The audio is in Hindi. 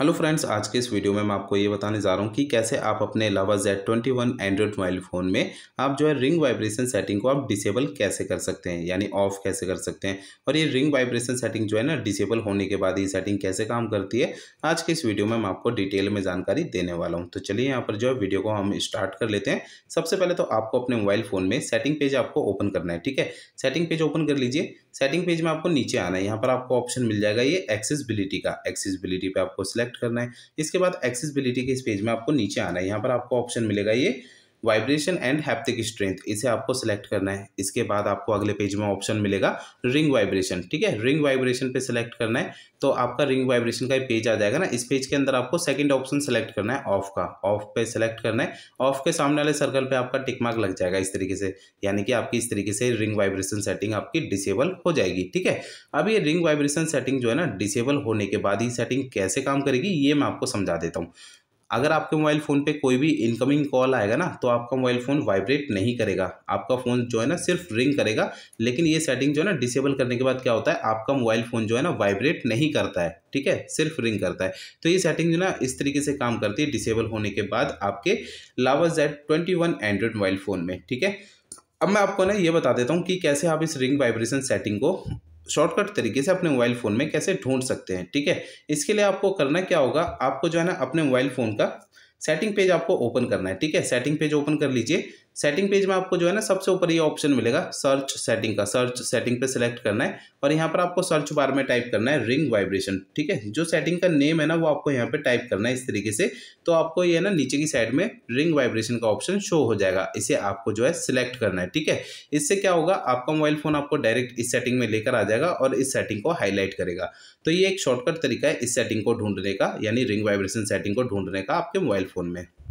हेलो फ्रेंड्स आज के इस वीडियो में मैं आपको ये बताने जा रहा हूँ कि कैसे आप अपने अलावा Z21 twenty one mobile phone में आप जो है रिंग वाइब्रेशन सेटिंग को आप डिसेबल कैसे कर सकते हैं यानी ऑफ कैसे कर सकते हैं और ये रिंग वाइब्रेशन सेटिंग जो है ना डिसेबल होने के बाद ये सेटिंग कैसे काम करती है आज के इस वीडियो में मैं आपको डिटेल में जानकारी देने वाला हूँ तो चलिए यहाँ पर जो है वीडियो को हम स्टार्ट कर लेते हैं सबसे पहले तो आपको अपने मोबाइल फ़ोन में सेटिंग पेज आपको ओपन करना है ठीक है सेटिंग पेज ओपन कर लीजिए सेटिंग पेज में आपको नीचे आना है यहाँ पर आपको ऑप्शन मिल जाएगा ये एक्सेसबिलिटी का एक्सेसबिलिटी पर आपको सेलेक्ट करना है इसके बाद एक्सेसबिलिटी के इस पेज में आपको नीचे आना है यहाँ पर आपको ऑप्शन मिलेगा ये वाइब्रेशन एंड हैप्टिक स्ट्रेंथ इसे आपको सेलेक्ट करना है इसके बाद आपको अगले पेज में ऑप्शन मिलेगा रिंग वाइब्रेशन ठीक है रिंग वाइब्रेशन पे सेलेक्ट करना है तो आपका रिंग वाइब्रेशन का पेज आ जाएगा ना इस पेज के अंदर आपको सेकंड ऑप्शन सेलेक्ट करना है ऑफ का ऑफ पे सेलेक्ट करना है ऑफ के सामने वाले सर्कल पर आपका टिकमार्क लग जाएगा इस तरीके से यानी कि आपकी इस तरीके से रिंग वाइब्रेशन सेटिंग आपकी डिसेबल हो जाएगी ठीक है अब ये रिंग वाइब्रेशन सेटिंग जो है ना डिसेबल होने के बाद ये सेटिंग कैसे काम करेगी ये मैं आपको समझा देता हूँ अगर आपके मोबाइल फ़ोन पे कोई भी इनकमिंग कॉल आएगा ना तो आपका मोबाइल फ़ोन वाइब्रेट नहीं करेगा आपका फ़ोन जो है ना सिर्फ रिंग करेगा लेकिन ये सेटिंग जो है ना डिसेबल करने के बाद क्या होता है आपका मोबाइल फ़ोन जो है ना वाइब्रेट नहीं करता है ठीक है सिर्फ रिंग करता है तो ये सेटिंग जो ना इस तरीके से काम करती है डिसेबल होने के बाद आपके Lava Z twenty one mobile phone में ठीक है अब मैं आपको ना ये बता देता हूँ कि कैसे आप इस रिंग वाइब्रेशन सेटिंग को शॉर्टकट तरीके से अपने मोबाइल फ़ोन में कैसे ढूंढ सकते हैं ठीक है इसके लिए आपको करना क्या होगा आपको जो है ना अपने मोबाइल फ़ोन का सेटिंग पेज आपको ओपन करना है ठीक है सेटिंग पेज ओपन कर लीजिए सेटिंग पेज में आपको जो है ना सबसे ऊपर ये ऑप्शन मिलेगा सर्च सेटिंग का सर्च सेटिंग पे सिलेक्ट करना है और यहाँ पर आपको सर्च बार में टाइप करना है रिंग वाइब्रेशन ठीक है जो सेटिंग का नेम है ना वो आपको यहाँ पे टाइप करना है इस तरीके से तो आपको ये ना नीचे की साइड में रिंग वाइब्रेशन का ऑप्शन शो हो जाएगा इसे आपको जो है सिलेक्ट करना है ठीक है इससे क्या होगा आपका मोबाइल फ़ोन आपको डायरेक्ट इस सेटिंग में लेकर आ जाएगा और इस सेटिंग को हाईलाइट करेगा तो ये एक शॉर्टकट तरीका है इस सेटिंग को ढूंढने का यानी रिंग वाइब्रेशन सेटिंग को ढूंढने का आपके मोबाइल फ़ोन में